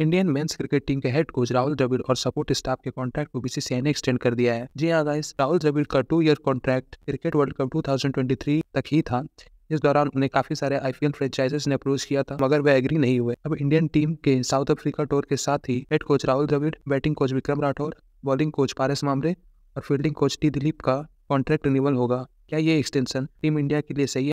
Indian men's cricket team के head coach Rahul Dravid और support staff के कॉन्ट्रैक्ट को बीसीसीआई ने एक्सटेंड कर दिया है जी हाँ गाइस राहुल द्रविड़ का two year contract cricket world cup 2023 तक ही था इस दौरान उन्हें काफी सारे आईपीएल फ्रेंचाइजेस ने अप्रोच किया था मगर वह एग्री नहीं हुए अब इंडियन टीम के साउथ अफ्रीका टूर के साथ ही head coach Rahul Dravid batting coach Vikram Rathour bowling coach Paras Mhambrey और फील्डिंग कोच टी दिलीप का कॉन्ट्रैक्ट रिन्यूअल होगा क्या ये एक्सटेंशन टीम इंडिया के लिए सही है